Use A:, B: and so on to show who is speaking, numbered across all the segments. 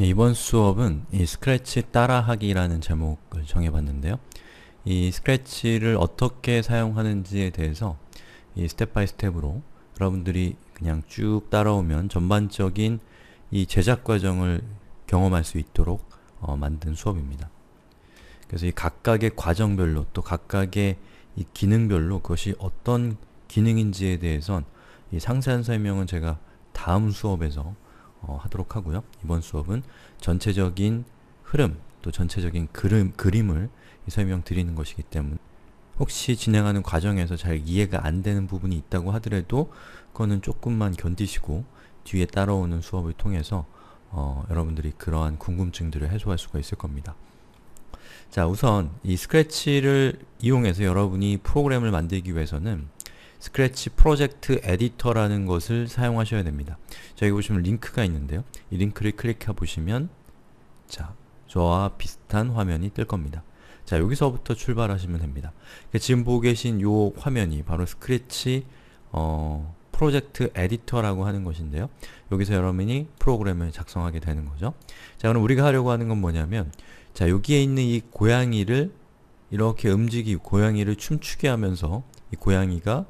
A: 예, 이번 수업은 이 스크래치 따라하기라는 제목을 정해봤는데요. 이 스크래치를 어떻게 사용하는지에 대해서 이 스텝 바이 스텝으로 여러분들이 그냥 쭉 따라오면 전반적인 이 제작 과정을 경험할 수 있도록 어, 만든 수업입니다. 그래서 이 각각의 과정별로 또 각각의 이 기능별로 그것이 어떤 기능인지에 대해선 이 상세한 설명은 제가 다음 수업에서 어, 하도록 하고요. 이번 수업은 전체적인 흐름, 또 전체적인 그림, 그림을 설명드리는 것이기 때문에 혹시 진행하는 과정에서 잘 이해가 안 되는 부분이 있다고 하더라도 그거는 조금만 견디시고 뒤에 따라오는 수업을 통해서 어, 여러분들이 그러한 궁금증들을 해소할 수가 있을 겁니다. 자 우선 이 스크래치를 이용해서 여러분이 프로그램을 만들기 위해서는 스크래치 프로젝트 에디터라는 것을 사용하셔야 됩니다. 자, 여기 보시면 링크가 있는데요. 이 링크를 클릭해 보시면 자, 저와 비슷한 화면이 뜰 겁니다. 자, 여기서부터 출발하시면 됩니다. 지금 보고 계신 이 화면이 바로 스크래치 어, 프로젝트 에디터라고 하는 것인데요. 여기서 여러분이 프로그램을 작성하게 되는 거죠. 자, 그럼 우리가 하려고 하는 건 뭐냐면 자, 여기에 있는 이 고양이를 이렇게 움직이고 고양이를 춤추게 하면서 이 고양이가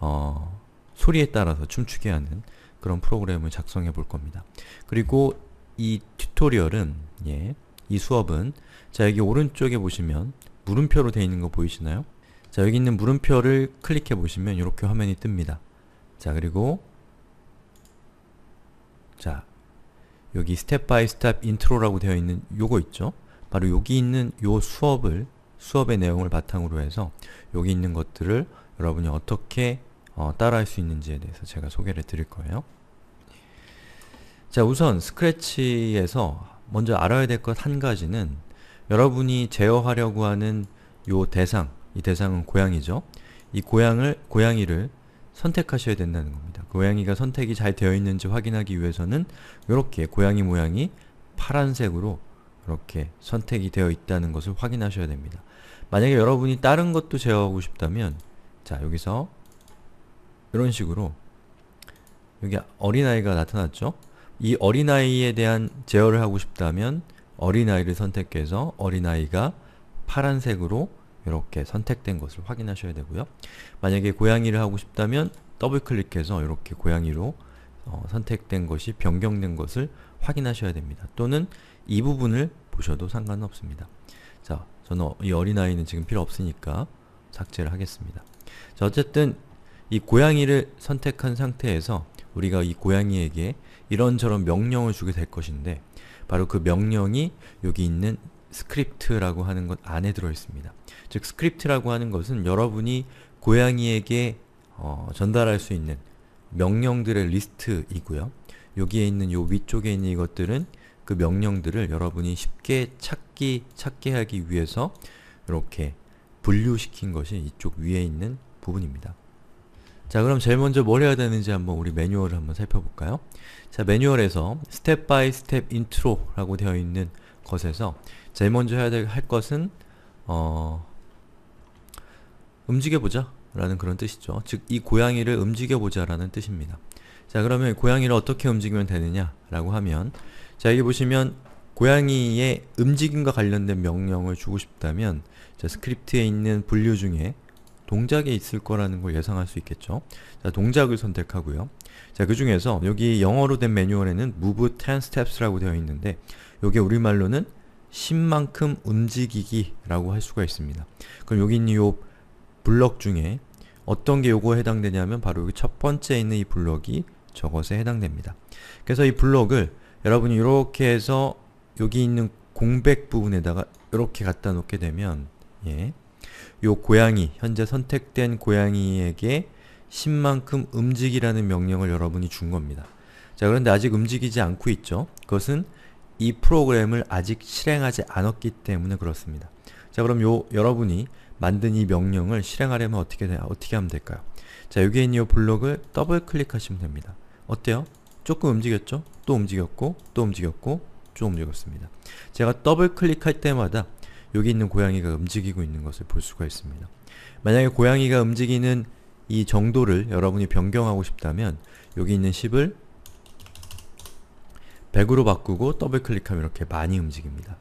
A: 어, 소리에 따라서 춤추게 하는 그런 프로그램을 작성해 볼 겁니다. 그리고 이 튜토리얼은 예, 이 수업은 자 여기 오른쪽에 보시면 물음표로 되어 있는 거 보이시나요? 자 여기 있는 물음표를 클릭해 보시면 이렇게 화면이 뜹니다. 자 그리고 자 여기 스텝 바이 스텝 인트로라고 되어 있는 요거 있죠? 바로 여기 있는 요 수업을 수업의 내용을 바탕으로 해서 여기 있는 것들을 여러분이 어떻게 어, 따라할 수 있는지에 대해서 제가 소개를 드릴 거예요. 자 우선 스크래치에서 먼저 알아야 될 것 한 가지는 여러분이 제어하려고 하는 이 대상, 이 대상은 고양이죠. 이 고양을, 고양이를 선택하셔야 된다는 겁니다. 고양이가 선택이 잘 되어 있는지 확인하기 위해서는 이렇게 고양이 모양이 파란색으로 이렇게 선택이 되어 있다는 것을 확인하셔야 됩니다. 만약에 여러분이 다른 것도 제어하고 싶다면 자 여기서 이런 식으로 여기 어린아이가 나타났죠? 이 어린아이에 대한 제어를 하고 싶다면 어린아이를 선택해서 어린아이가 파란색으로 이렇게 선택된 것을 확인하셔야 되고요. 만약에 고양이를 하고 싶다면 더블클릭해서 이렇게 고양이로 어, 선택된 것이 변경된 것을 확인하셔야 됩니다. 또는 이 부분을 보셔도 상관 없습니다. 자, 저는 이 어린아이는 지금 필요 없으니까 삭제를 하겠습니다. 자, 어쨌든 이 고양이를 선택한 상태에서 우리가 이 고양이에게 이런저런 명령을 주게 될 것인데 바로 그 명령이 여기 있는 스크립트라고 하는 것 안에 들어있습니다. 즉 스크립트라고 하는 것은 여러분이 고양이에게 어, 전달할 수 있는 명령들의 리스트이고요. 여기에 있는 요 위쪽에 있는 이것들은 그 명령들을 여러분이 쉽게 찾기, 찾게 하기 위해서 이렇게 분류시킨 것이 이쪽 위에 있는 부분입니다. 자 그럼 제일 먼저 뭘 해야 되는지 한번 우리 매뉴얼을 한번 살펴볼까요? 자 매뉴얼에서 스텝 바이 스텝 인트로라고 되어 있는 것에서 제일 먼저 해야 될 할 것은 어 움직여보자 라는 그런 뜻이죠. 즉 이 고양이를 움직여보자 라는 뜻입니다. 자 그러면 고양이를 어떻게 움직이면 되느냐 라고 하면 자 여기 보시면 고양이의 움직임과 관련된 명령을 주고 싶다면 자 스크립트에 있는 분류 중에 동작에 있을 거라는 걸 예상할 수 있겠죠. 자, 동작을 선택하고요. 자, 그 중에서 여기 영어로 된 매뉴얼에는 move 10 steps라고 되어 있는데 요게 우리말로는 10만큼 움직이기 라고 할 수가 있습니다. 그럼 여기 있는 요 블럭 중에 어떤 게 요거에 해당되냐면 바로 여기 첫 번째 있는 이 블럭이 저것에 해당됩니다. 그래서 이 블럭을 여러분이 이렇게 해서 여기 있는 공백 부분에다가 이렇게 갖다 놓게 되면 예, 요 고양이, 현재 선택된 고양이에게 10만큼 움직이라는 명령을 여러분이 준 겁니다. 자 그런데 아직 움직이지 않고 있죠. 그것은 이 프로그램을 아직 실행하지 않았기 때문에 그렇습니다. 자 그럼 요 여러분이 만든 이 명령을 실행하려면 어떻게 되, 어떻게 하면 될까요? 자 여기에 있는 이 블록을 더블 클릭하시면 됩니다. 어때요? 조금 움직였죠? 또 움직였고 또 움직였고 좀 움직였습니다. 제가 더블 클릭할 때마다 여기 있는 고양이가 움직이고 있는 것을 볼 수가 있습니다. 만약에 고양이가 움직이는 이 정도를 여러분이 변경하고 싶다면 여기 있는 10을 100으로 바꾸고 더블클릭하면 이렇게 많이 움직입니다.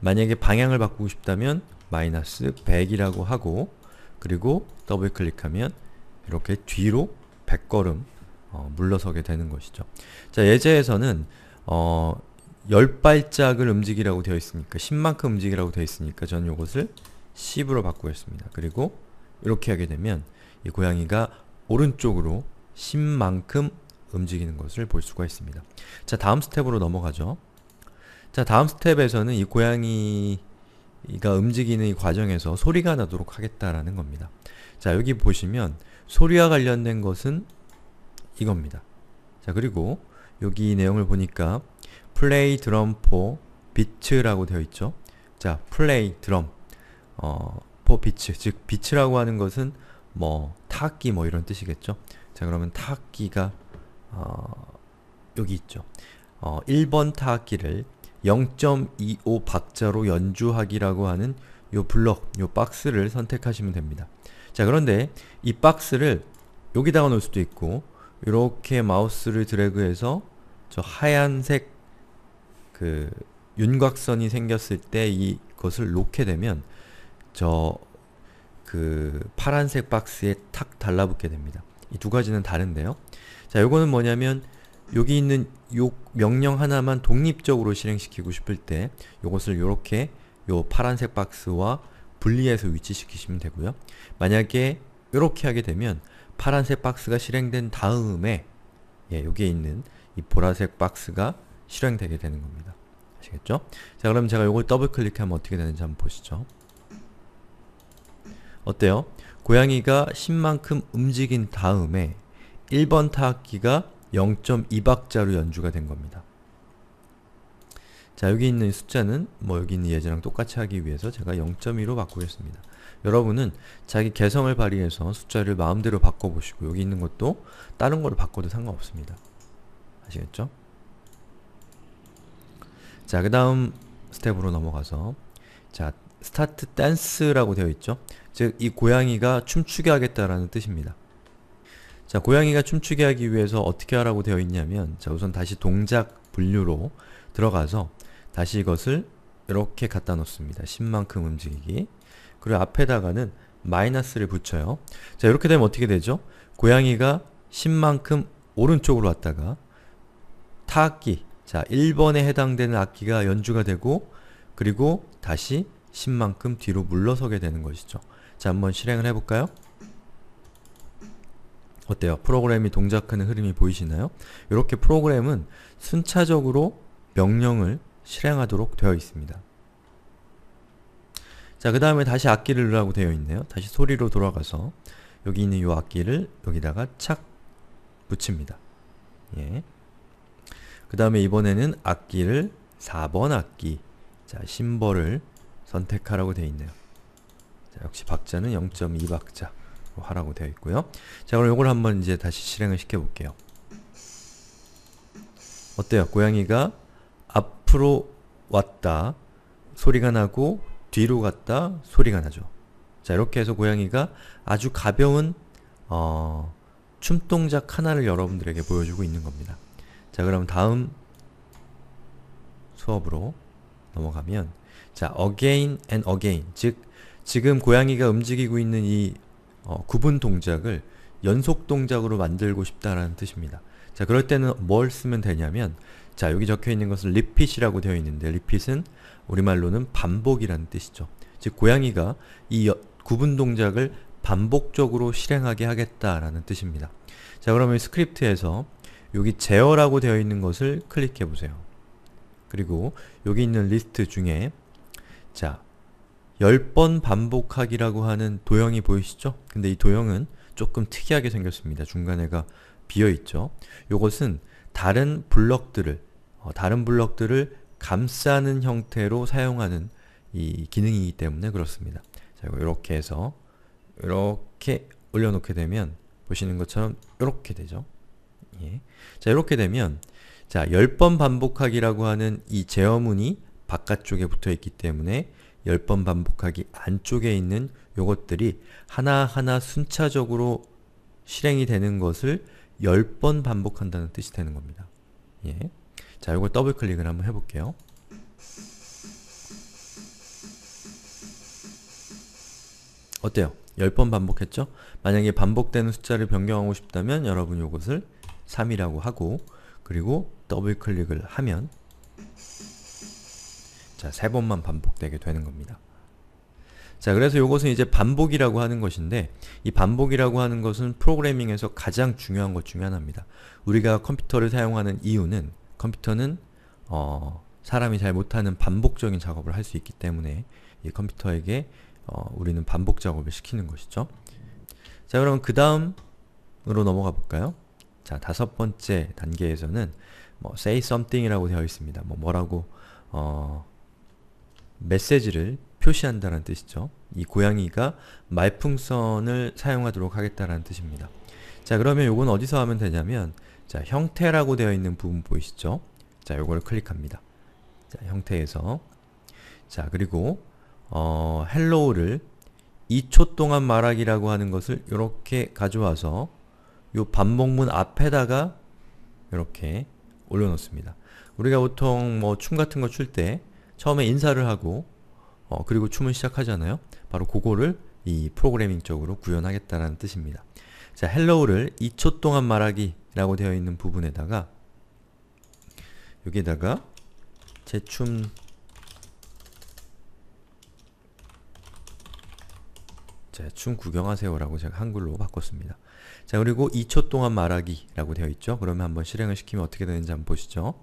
A: 만약에 방향을 바꾸고 싶다면 마이너스 100이라고 하고 그리고 더블클릭하면 이렇게 뒤로 100걸음 어, 물러서게 되는 것이죠. 자, 예제에서는 어, 10발짝을 움직이라고 되어 있으니까 10만큼 움직이라고 되어 있으니까 저는 이것을 10으로 바꾸겠습니다. 그리고 이렇게 하게 되면 이 고양이가 오른쪽으로 10만큼 움직이는 것을 볼 수가 있습니다. 자 다음 스텝으로 넘어가죠. 자 다음 스텝에서는 이 고양이가 움직이는 이 과정에서 소리가 나도록 하겠다라는 겁니다. 자 여기 보시면 소리와 관련된 것은 이겁니다. 자 그리고 여기 내용을 보니까 플레이 드럼 포 u m f 라고 되어 있죠. 자, play d 어, for 즉 b e 라고 하는 것은 뭐 타악기 뭐 이런 뜻이겠죠. 자, 그러면 타악기가 어, 여기 있죠. 어, 1번 타악기를 0.25 박자로 연주하기라고 하는 요 블럭, 요 박스를 선택하시면 됩니다. 자, 그런데 이 박스를 여기다가 놓을 수도 있고 이렇게 마우스를 드래그해서 저 하얀색 그 윤곽선이 생겼을 때 이것을 놓게 되면 저 그 파란색 박스에 탁 달라붙게 됩니다. 이 두 가지는 다른데요. 자, 요거는 뭐냐면 여기 있는 요 명령 하나만 독립적으로 실행시키고 싶을 때 요것을 요렇게 요 파란색 박스와 분리해서 위치시키시면 되고요. 만약에 요렇게 하게 되면 파란색 박스가 실행된 다음에 예, 여기에 있는 이 보라색 박스가 실행되게 되는 겁니다. 아시겠죠? 자 그럼 제가 요걸 더블클릭하면 어떻게 되는지 한번 보시죠. 어때요? 고양이가 10만큼 움직인 다음에 1번 타악기가 0.2박자로 연주가 된 겁니다. 자 여기 있는 숫자는 뭐 여기 있는 예제랑 똑같이 하기 위해서 제가 0.2로 바꾸겠습니다. 여러분은 자기 개성을 발휘해서 숫자를 마음대로 바꿔보시고 여기 있는 것도 다른 걸로 바꿔도 상관없습니다. 아시겠죠? 자, 그 다음 스텝으로 넘어가서 자, 스타트 댄스라고 되어 있죠. 즉, 이 고양이가 춤추게 하겠다라는 뜻입니다. 자, 고양이가 춤추게 하기 위해서 어떻게 하라고 되어 있냐면 자, 우선 다시 동작 분류로 들어가서 다시 이것을 이렇게 갖다 놓습니다. 10만큼 움직이기 그리고 앞에다가는 마이너스를 붙여요. 자, 이렇게 되면 어떻게 되죠? 고양이가 10만큼 오른쪽으로 왔다가 타악기 자, 1번에 해당되는 악기가 연주가 되고 그리고 다시 10만큼 뒤로 물러서게 되는 것이죠. 자, 한번 실행을 해볼까요? 어때요? 프로그램이 동작하는 흐름이 보이시나요? 이렇게 프로그램은 순차적으로 명령을 실행하도록 되어 있습니다. 자, 그 다음에 다시 악기를 넣으라고 되어 있네요. 다시 소리로 돌아가서 여기 있는 이 악기를 여기다가 착 붙입니다. 예. 그 다음에 이번에는 악기를 4번 악기 자 심벌을 선택하라고 되어 있네요. 자, 역시 박자는 0.2박자 하라고 되어 있고요. 자 그럼 이걸 한번 이제 다시 실행을 시켜볼게요. 어때요? 고양이가 앞으로 왔다 소리가 나고 뒤로 갔다 소리가 나죠. 자 이렇게 해서 고양이가 아주 가벼운 어, 춤 동작 하나를 여러분들에게 보여주고 있는 겁니다. 자 그럼 다음 수업으로 넘어가면 자 again and again 즉 지금 고양이가 움직이고 있는 이 어, 구분 동작을 연속 동작으로 만들고 싶다라는 뜻입니다. 자 그럴 때는 뭘 쓰면 되냐면 자 여기 적혀있는 것은 repeat이라고 되어 있는데 repeat은 우리말로는 반복이라는 뜻이죠. 즉 고양이가 이 여, 구분 동작을 반복적으로 실행하게 하겠다라는 뜻입니다. 자 그러면 스크립트에서 여기 제어라고 되어 있는 것을 클릭해 보세요. 그리고 여기 있는 리스트 중에 자 10번 반복하기라고 하는 도형이 보이시죠? 근데 이 도형은 조금 특이하게 생겼습니다. 중간에가 비어있죠? 요것은 다른 블럭들을 어, 다른 블럭들을 감싸는 형태로 사용하는 이 기능이기 때문에 그렇습니다. 자, 이렇게 해서 이렇게 올려놓게 되면 보시는 것처럼 이렇게 되죠. 예. 자, 이렇게 되면 자, 10번 반복하기라고 하는 이 제어문이 바깥쪽에 붙어 있기 때문에 10번 반복하기 안쪽에 있는 요것들이 하나하나 순차적으로 실행이 되는 것을 10번 반복한다는 뜻이 되는 겁니다. 예. 자, 요걸 더블 클릭을 한번 해볼게요. 어때요? 10번 반복했죠? 만약에 반복되는 숫자를 변경하고 싶다면 여러분 요것을 3이라고 하고 그리고 더블 클릭을 하면 자, 세 번만 반복되게 되는 겁니다. 자, 그래서 이것은 이제 반복이라고 하는 것인데 이 반복이라고 하는 것은 프로그래밍에서 가장 중요한 것 중에 하나입니다. 우리가 컴퓨터를 사용하는 이유는 컴퓨터는 어, 사람이 잘 못하는 반복적인 작업을 할 수 있기 때문에 이 컴퓨터에게 어, 우리는 반복 작업을 시키는 것이죠. 자, 그럼 그 다음으로 넘어가 볼까요? 자, 다섯 번째 단계에서는 뭐 say something이라고 되어 있습니다. 뭐 뭐라고 어, 메시지를 표시한다는 뜻이죠. 이 고양이가 말풍선을 사용하도록 하겠다라는 뜻입니다. 자, 그러면 요건 어디서 하면 되냐면 자, 형태라고 되어 있는 부분 보이시죠? 자, 요걸 클릭합니다. 자, 형태에서 자, 그리고 어, 헬로우를 2초 동안 말하기라고 하는 것을 이렇게 가져와서 요 반복문 앞에다가 이렇게 올려놓습니다. 우리가 보통 뭐 춤 같은 거 출 때 처음에 인사를 하고 어, 그리고 춤을 시작하잖아요. 바로 그거를 이 프로그래밍 쪽으로 구현하겠다는 뜻입니다. 자, 헬로우를 2초 동안 말하기 라고 되어 있는 부분에다가 여기에다가 제춤 자, 춤 구경하세요 라고 제가 한글로 바꿨습니다. 자 그리고 2초 동안 말하기라고 되어 있죠. 그러면 한번 실행을 시키면 어떻게 되는지 한번 보시죠.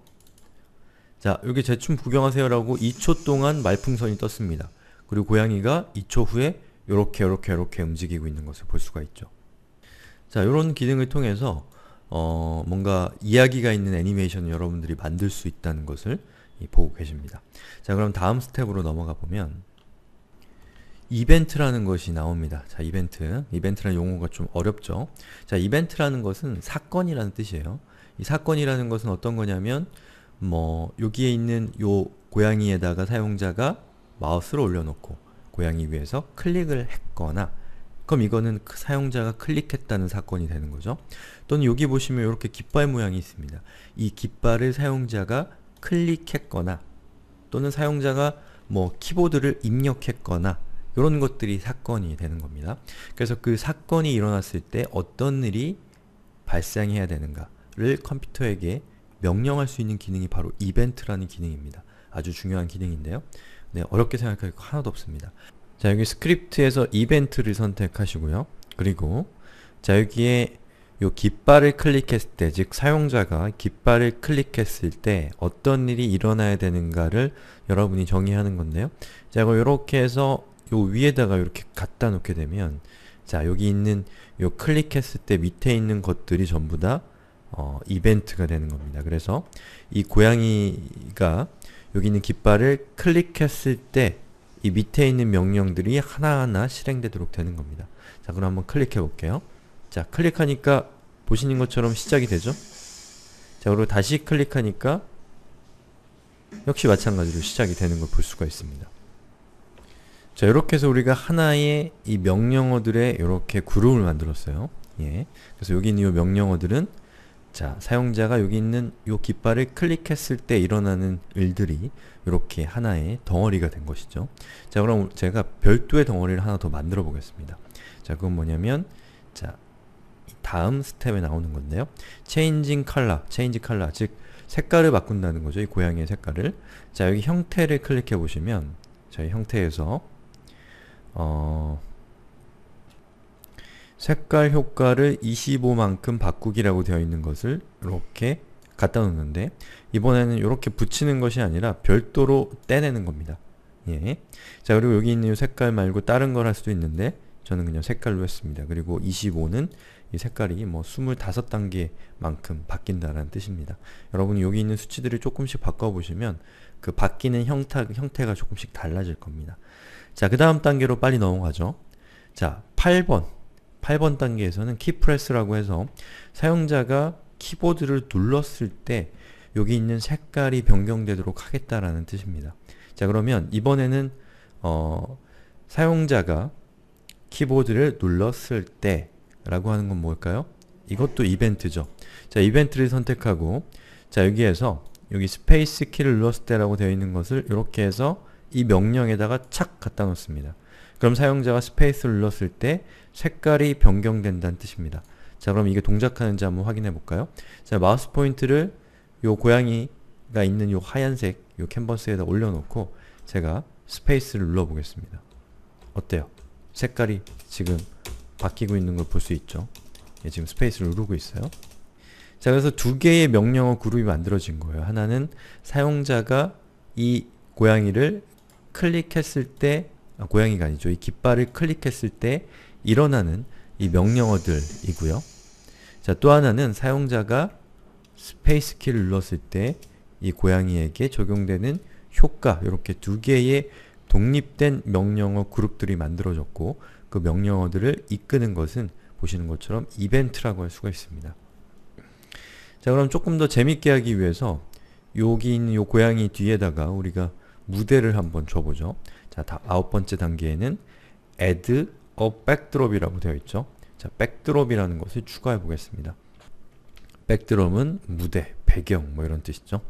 A: 자 여기 제춤 구경하세요라고 2초 동안 말풍선이 떴습니다. 그리고 고양이가 2초 후에 요렇게 요렇게 요렇게 움직이고 있는 것을 볼 수가 있죠. 자 요런 기능을 통해서 어, 뭔가 이야기가 있는 애니메이션을 여러분들이 만들 수 있다는 것을 보고 계십니다. 자 그럼 다음 스텝으로 넘어가 보면 이벤트라는 것이 나옵니다. 자, 이벤트. 이벤트라는 용어가 좀 어렵죠? 자, 이벤트라는 것은 사건이라는 뜻이에요. 이 사건이라는 것은 어떤 거냐면 뭐 여기에 있는 요 고양이에다가 사용자가 마우스를 올려놓고 고양이 위에서 클릭을 했거나 그럼 이거는 그 사용자가 클릭했다는 사건이 되는 거죠. 또는 여기 보시면 이렇게 깃발 모양이 있습니다. 이 깃발을 사용자가 클릭했거나 또는 사용자가 뭐 키보드를 입력했거나 이런 것들이 사건이 되는 겁니다. 그래서 그 사건이 일어났을 때 어떤 일이 발생해야 되는가를 컴퓨터에게 명령할 수 있는 기능이 바로 이벤트라는 기능입니다. 아주 중요한 기능인데요. 네, 어렵게 생각할 거 하나도 없습니다. 자, 여기 스크립트에서 이벤트를 선택하시고요. 그리고 자, 여기에 요 깃발을 클릭했을 때, 즉 사용자가 깃발을 클릭했을 때 어떤 일이 일어나야 되는가를 여러분이 정의하는 건데요. 자, 이거 이렇게 해서 요 위에다가 이렇게 갖다 놓게 되면 자 여기 있는 요 클릭했을 때 밑에 있는 것들이 전부 다 어, 이벤트가 되는 겁니다. 그래서 이 고양이가 여기 있는 깃발을 클릭했을 때 이 밑에 있는 명령들이 하나하나 실행되도록 되는 겁니다. 자 그럼 한번 클릭해 볼게요. 자 클릭하니까 보시는 것처럼 시작이 되죠? 자 그리고 다시 클릭하니까 역시 마찬가지로 시작이 되는 걸 볼 수가 있습니다. 자, 이렇게 해서 우리가 하나의 이 명령어들의 이렇게 그룹을 만들었어요. 예. 그래서 여기 있는 이 명령어들은 자, 사용자가 여기 있는 이 깃발을 클릭했을 때 일어나는 일들이 이렇게 하나의 덩어리가 된 것이죠. 자, 그럼 제가 별도의 덩어리를 하나 더 만들어 보겠습니다. 자, 그건 뭐냐면 자, 다음 스텝에 나오는 건데요. changing color, change color, 즉 색깔을 바꾼다는 거죠. 이 고양이의 색깔을. 자, 여기 형태를 클릭해 보시면 저희 형태에서 어, 색깔 효과를 25만큼 바꾸기라고 되어 있는 것을 이렇게 갖다 놓는데 이번에는 이렇게 붙이는 것이 아니라 별도로 떼내는 겁니다. 예. 자 그리고 여기 있는 색깔 말고 다른 걸 할 수도 있는데 저는 그냥 색깔로 했습니다. 그리고 25는 이 색깔이 뭐 25단계만큼 바뀐다라는 뜻입니다. 여러분 여기 있는 수치들을 조금씩 바꿔보시면 그 바뀌는 형태, 형태가 조금씩 달라질 겁니다. 자, 그 다음 단계로 빨리 넘어가죠. 자, 8번. 8번 단계에서는 키프레스라고 해서 사용자가 키보드를 눌렀을 때 여기 있는 색깔이 변경되도록 하겠다라는 뜻입니다. 자, 그러면 이번에는 어, 사용자가 키보드를 눌렀을 때 라고 하는 건 뭘까요? 이것도 이벤트죠. 자, 이벤트를 선택하고 자, 여기에서 여기 스페이스 키를 눌렀을 때라고 되어 있는 것을 이렇게 해서 이 명령에다가 착 갖다 놓습니다. 그럼 사용자가 스페이스를 눌렀을 때 색깔이 변경된다는 뜻입니다. 자 그럼 이게 동작하는지 한번 확인해 볼까요? 자 마우스 포인트를 요 고양이가 있는 요 하얀색 요 캔버스에다 올려놓고 제가 스페이스를 눌러보겠습니다. 어때요? 색깔이 지금 바뀌고 있는 걸 볼 수 있죠? 예, 지금 스페이스를 누르고 있어요. 자 그래서 두 개의 명령어 그룹이 만들어진 거예요. 하나는 사용자가 이 고양이를 클릭했을 때 아, 고양이가 아니죠. 이 깃발을 클릭했을 때 일어나는 이 명령어들이고요. 자, 또 하나는 사용자가 스페이스 키를 눌렀을 때 이 고양이에게 적용되는 효과 이렇게 두 개의 독립된 명령어 그룹들이 만들어졌고 그 명령어들을 이끄는 것은 보시는 것처럼 이벤트라고 할 수가 있습니다. 자 그럼 조금 더 재밌게 하기 위해서 여기 있는 요 고양이 뒤에다가 우리가 무대를 한번 줘보죠. 자, 다 아홉 번째 단계에는 add a backdrop이라고 되어 있죠. 자, backdrop이라는 것을 추가해 보겠습니다. backdrop은 무대, 배경 뭐 이런 뜻이죠.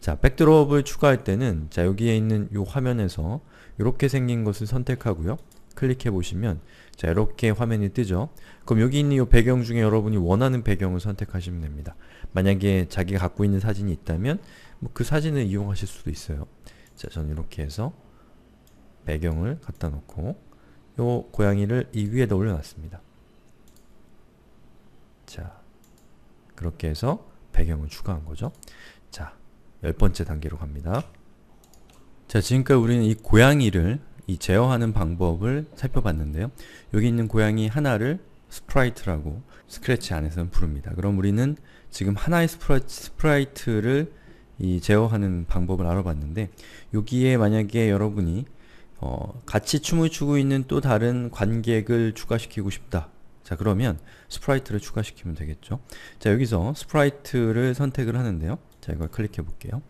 A: 자, b a c k d r o p 을 추가할 때는 자, 여기에 있는 이 화면에서 이렇게 생긴 것을 선택하고요. 클릭해 보시면 자, 이렇게 화면이 뜨죠. 그럼 여기 있는 이 배경 중에 여러분이 원하는 배경을 선택하시면 됩니다. 만약에 자기가 갖고 있는 사진이 있다면 뭐 그 사진을 이용하실 수도 있어요. 자, 저는 이렇게 해서 배경을 갖다 놓고 요 고양이를 이 위에다 올려놨습니다. 자, 그렇게 해서 배경을 추가한 거죠. 자, 열 번째 단계로 갑니다. 자, 지금까지 우리는 이 고양이를 이 제어하는 방법을 살펴봤는데요. 여기 있는 고양이 하나를 스프라이트라고 스크래치 안에서는 부릅니다. 그럼 우리는 지금 하나의 스프라이트, 스프라이트를 이 제어하는 방법을 알아봤는데 여기에 만약에 여러분이 어, 같이 춤을 추고 있는 또 다른 관객을 추가시키고 싶다 자 그러면 스프라이트를 추가시키면 되겠죠 자 여기서 스프라이트를 선택을 하는데요 자 이걸 클릭해 볼게요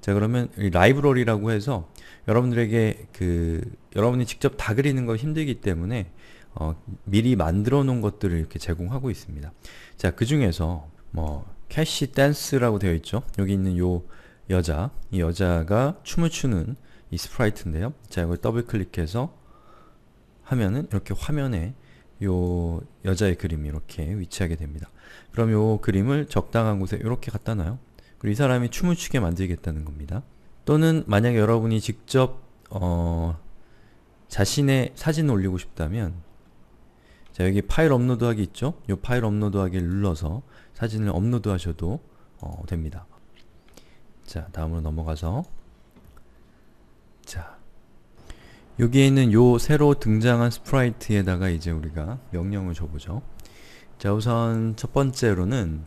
A: 자 그러면 라이브러리라고 해서 여러분들에게 그 여러분이 직접 다 그리는 걸 힘들기 때문에 어, 미리 만들어 놓은 것들을 이렇게 제공하고 있습니다 자 그 중에서 뭐 캐시 댄스라고 되어 있죠. 여기 있는 요 여자, 이 여자가 춤을 추는 이 스프라이트인데요. 자, 이걸 더블 클릭해서 하면은 이렇게 화면에 요 여자의 그림이 이렇게 위치하게 됩니다. 그럼 요 그림을 적당한 곳에 이렇게 갖다 놔요. 그리고 이 사람이 춤을 추게 만들겠다는 겁니다. 또는 만약에 여러분이 직접 어, 자신의 사진을 올리고 싶다면 자 여기 파일 업로드하기 있죠? 이 파일 업로드하기를 눌러서 사진을 업로드하셔도 어, 됩니다. 자 다음으로 넘어가서 자 여기에 있는 요 새로 등장한 스프라이트에다가 이제 우리가 명령을 줘보죠. 자 우선 첫 번째로는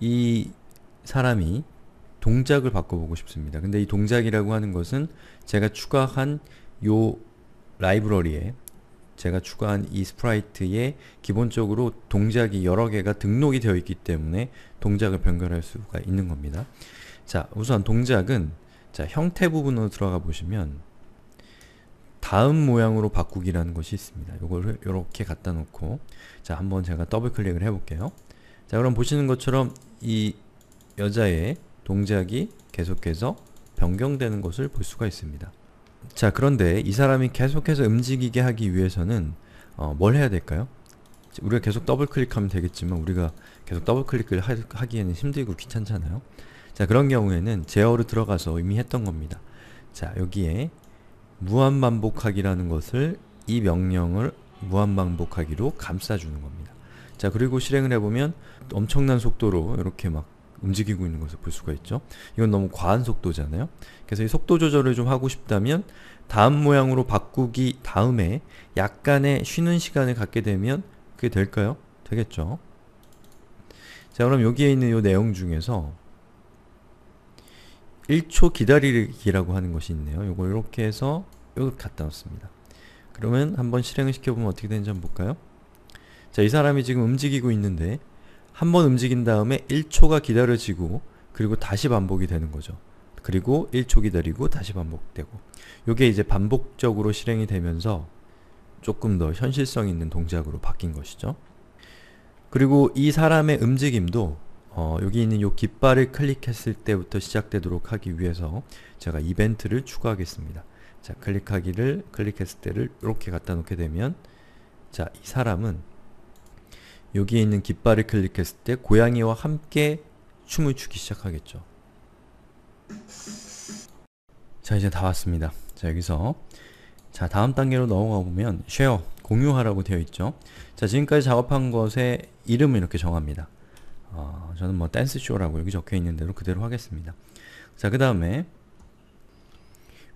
A: 이 사람이 동작을 바꿔보고 싶습니다. 근데 이 동작이라고 하는 것은 제가 추가한 요 라이브러리에 제가 추가한 이 스프라이트에 기본적으로 동작이 여러 개가 등록이 되어 있기 때문에 동작을 변경할 수가 있는 겁니다. 자, 우선 동작은 자, 형태 부분으로 들어가 보시면 다음 모양으로 바꾸기라는 것이 있습니다. 이걸 요렇게 갖다 놓고 자, 한번 제가 더블 클릭을 해볼게요. 자, 그럼 보시는 것처럼 이 여자의 동작이 계속해서 변경되는 것을 볼 수가 있습니다. 자 그런데 이 사람이 계속해서 움직이게 하기 위해서는 어, 뭘 해야 될까요? 우리가 계속 더블 클릭하면 되겠지만 우리가 계속 더블 클릭을 하, 기에는 힘들고 귀찮잖아요. 자 그런 경우에는 제어로 들어가서 이미 했던 겁니다. 자 여기에 무한반복하기라는 것을 이 명령을 무한반복하기로 감싸주는 겁니다. 자 그리고 실행을 해보면 엄청난 속도로 이렇게 막 움직이고 있는 것을 볼 수가 있죠. 이건 너무 과한 속도잖아요. 그래서 이 속도 조절을 좀 하고 싶다면 다음 모양으로 바꾸기 다음에 약간의 쉬는 시간을 갖게 되면 그게 될까요? 되겠죠. 자 그럼 여기에 있는 이 내용 중에서 1초 기다리기라고 하는 것이 있네요. 요걸 이렇게 해서 요렇게 갖다 놓습니다. 그러면 한번 실행을 시켜보면 어떻게 되는지 한번 볼까요? 자, 이 사람이 지금 움직이고 있는데 한번 움직인 다음에 1초가 기다려지고 그리고 다시 반복이 되는 거죠. 그리고 1초 기다리고 다시 반복되고 이게 이제 반복적으로 실행이 되면서 조금 더 현실성 있는 동작으로 바뀐 것이죠. 그리고 이 사람의 움직임도 어, 여기 있는 이 깃발을 클릭했을 때부터 시작되도록 하기 위해서 제가 이벤트를 추가하겠습니다. 자, 클릭하기를 클릭했을 때를 이렇게 갖다 놓게 되면 자, 이 사람은 여기에 있는 깃발을 클릭했을 때 고양이와 함께 춤을 추기 시작하겠죠. 자 이제 다 왔습니다. 자 여기서 자 다음 단계로 넘어가 보면 쉐어 공유하라고 되어 있죠. 자 지금까지 작업한 것의 이름을 이렇게 정합니다. 어, 저는 뭐 댄스쇼라고 여기 적혀 있는 대로 그대로 하겠습니다. 자 그 다음에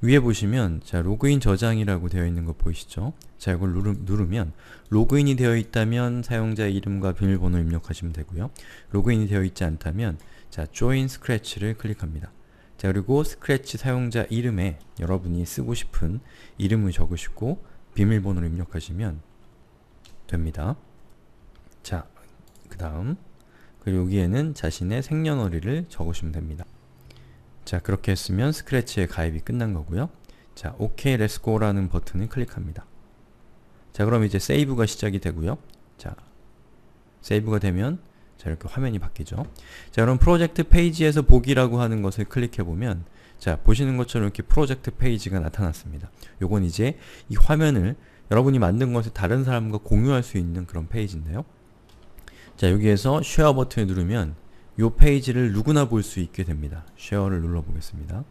A: 위에 보시면 자 로그인 저장이라고 되어 있는 거 보이시죠? 자 이걸 누르, 면 로그인이 되어 있다면 사용자 이름과 비밀번호 입력하시면 되고요. 로그인이 되어 있지 않다면 자 join scratch를 클릭합니다. 자 그리고 스크래치 사용자 이름에 여러분이 쓰고 싶은 이름을 적으시고 비밀번호를 입력하시면 됩니다. 자, 그 다음 그리고 여기에는 자신의 생년월일을 적으시면 됩니다. 자 그렇게 했으면 스크래치의 가입이 끝난 거고요. 자 OK Let's Go라는 버튼을 클릭합니다. 자 그럼 이제 세이브가 시작이 되고요. 자 세이브가 되면 자 이렇게 화면이 바뀌죠. 자 그럼 프로젝트 페이지에서 보기라고 하는 것을 클릭해보면 자 보시는 것처럼 이렇게 프로젝트 페이지가 나타났습니다. 요건 이제 이 화면을 여러분이 만든 것을 다른 사람과 공유할 수 있는 그런 페이지인데요. 자 여기에서 쉐어 버튼을 누르면 이 페이지를 누구나 볼 수 있게 됩니다. 쉐어를 눌러보겠습니다.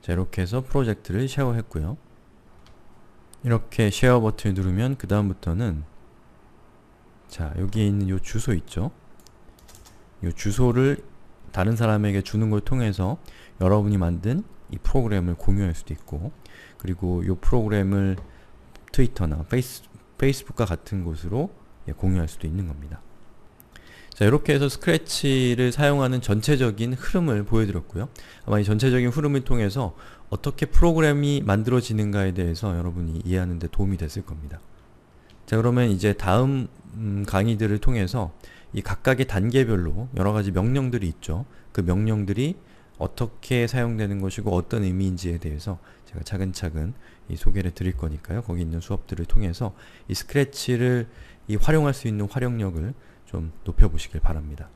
A: 자 이렇게 해서 프로젝트를 쉐어했고요. 이렇게 쉐어 버튼을 누르면 그 다음부터는 자 여기에 있는 이 주소 있죠? 이 주소를 다른 사람에게 주는 걸 통해서 여러분이 만든 이 프로그램을 공유할 수도 있고 그리고 이 프로그램을 트위터나 페이스, 페이스북과 같은 곳으로 예, 공유할 수도 있는 겁니다. 자 이렇게 해서 스크래치를 사용하는 전체적인 흐름을 보여드렸고요. 아마 이 전체적인 흐름을 통해서 어떻게 프로그램이 만들어지는가에 대해서 여러분이 이해하는 데 도움이 됐을 겁니다. 자 그러면 이제 다음 음, 강의들을 통해서 이 각각의 단계별로 여러가지 명령들이 있죠. 그 명령들이 어떻게 사용되는 것이고 어떤 의미인지에 대해서 제가 차근차근 소개를 드릴 거니까요. 거기 있는 수업들을 통해서 이 스크래치를 이 활용할 수 있는 활용력을 좀 높여보시길 바랍니다.